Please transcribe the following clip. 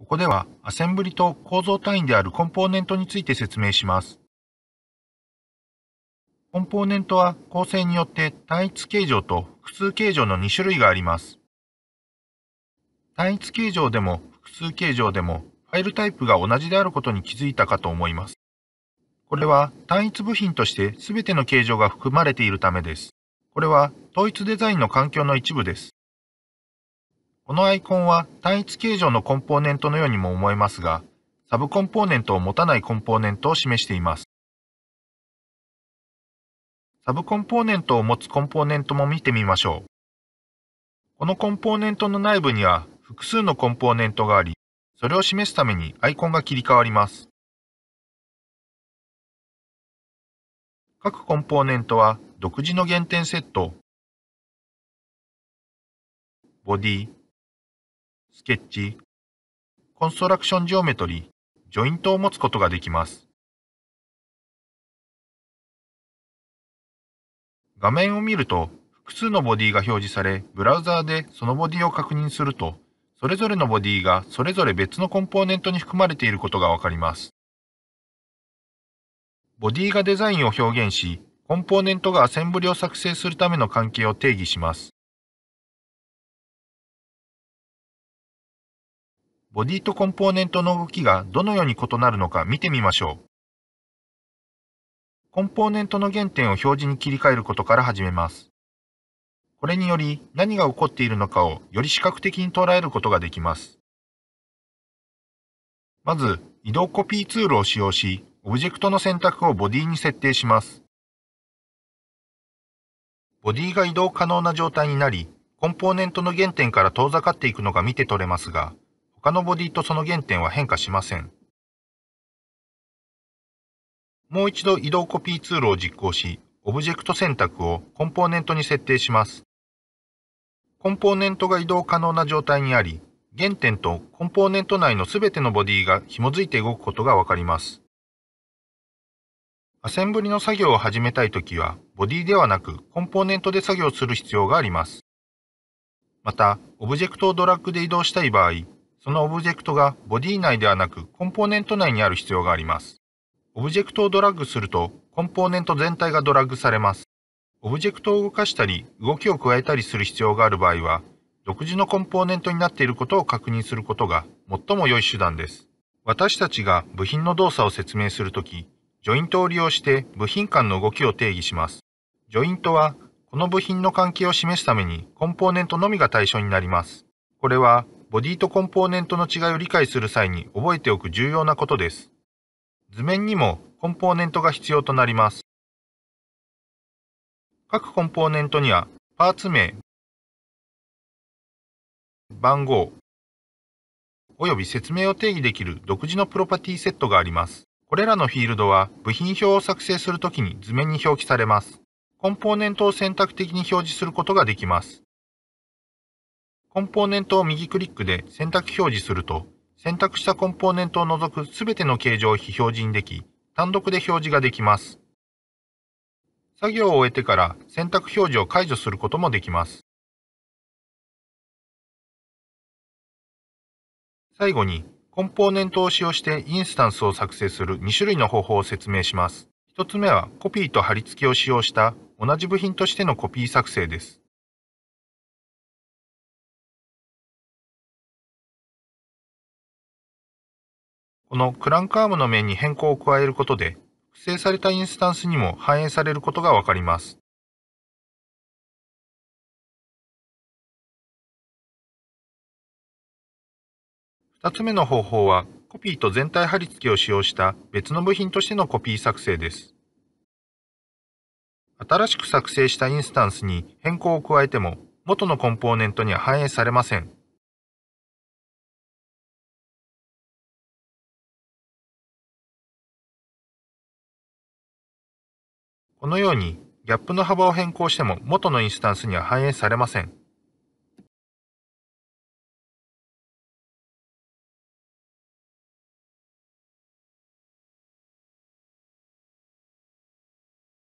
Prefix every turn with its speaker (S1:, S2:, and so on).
S1: ここではアセンブリと構造単位であるコンポーネントについて説明します。コンポーネントは構成によって単一形状と複数形状の2種類があります。単一形状でも複数形状でもファイルタイプが同じであることに気づいたかと思います。これは単一部品として全ての形状が含まれているためです。これは統一デザインの環境の一部です。このアイコンは単一形状のコンポーネントのようにも思えますが、サブコンポーネントを持たないコンポーネントを示しています。サブコンポーネントを持つコンポーネントも見てみましょ
S2: う。このコンポーネントの内部には複数のコンポーネントがあり、
S3: それを示すためにアイコンが切り替わります。各コンポーネントは独自の原点セット、ボディ、スケッチ、コンストラクションジオメトリ、ジョイントを持つことができます。画面を見ると、複数のボディが
S1: 表示され、ブラウザーでそのボディを確認すると、それぞれのボディがそれぞれ別のコンポーネントに含まれていることがわかります。ボディがデザインを表現し、コンポーネントがアセンブリを作成するための関係を定義します。
S3: ボディとコンポーネントの動きがどのように異なるのか見てみましょう。
S1: コンポーネントの原点を表示に切り替えることから始めます。これにより何が起こっているのかをより視覚的に捉えることができます。まず、移動コピーツールを使用し、オブジェクトの選択をボディに設定します。ボディが移動可能な状態になり、コンポーネントの原点から遠ざかっていくのが見て取れますが、他のボディとその原点は変化しません。もう一度移動コピーツールを実行し、オブジェクト選択をコンポーネントに設定します。コンポーネントが移動可能な状態にあり、原点とコンポーネント内のすべてのボディが紐づいて動くことがわかります。アセンブリの作業を始めたいときは、ボディではなくコンポーネントで作業する必要があります。また、オブジェクトをドラッグで移動したい場合、そのオブジェクトがボディ内ではなくコンポーネント内にある必要があります。オブジェクトをドラッグすると、コンポーネント全体がドラッグされます。オブジェクトを動かしたり、動きを加えたりする必要がある場合は、独自のコンポーネントになっていることを確認することが最も良い手段です。私たちが部品の動作を説明するとき、ジョイントを利用して部品間の動きを定義します。ジョイントは、この部品の関係を示すためにコンポーネントのみが対象になります。これはボディとコンポーネントの違いを理解する際に覚えておく重要なことです。図面にもコンポーネントが必要と
S3: なります。各コンポーネントにはパーツ名、番号、および説
S1: 明を定義できる独自のプロパティセットがあります。これらのフィールドは部品表を作成するときに図面に表記されます。コンポーネントを選択的に表示することができます。コンポーネントを右クリックで選択表示すると、選択したコンポーネントを除くすべての形状を非表示にでき、単独で表示ができます。
S3: 作業を終えてから選択表示を解除することもできます。最後に、コンポーネントを使用してインスタンスを作成する2種類の方法を説明します。1つ目はコピーと貼り付けを使用した同じ部品としてのコピー作成です。このクランクアームの面に変更を加えることで、複製されたインスタンスにも反映されることがわかります。二つ目の
S1: 方法は、コピーと全体貼り付けを使用した別の部品としてのコピー作成です。新しく作成したインスタンスに変更を加えても、
S3: 元のコンポーネントには反映されません。このように、ギャップの幅を変更しても元のインスタンスには反映されません。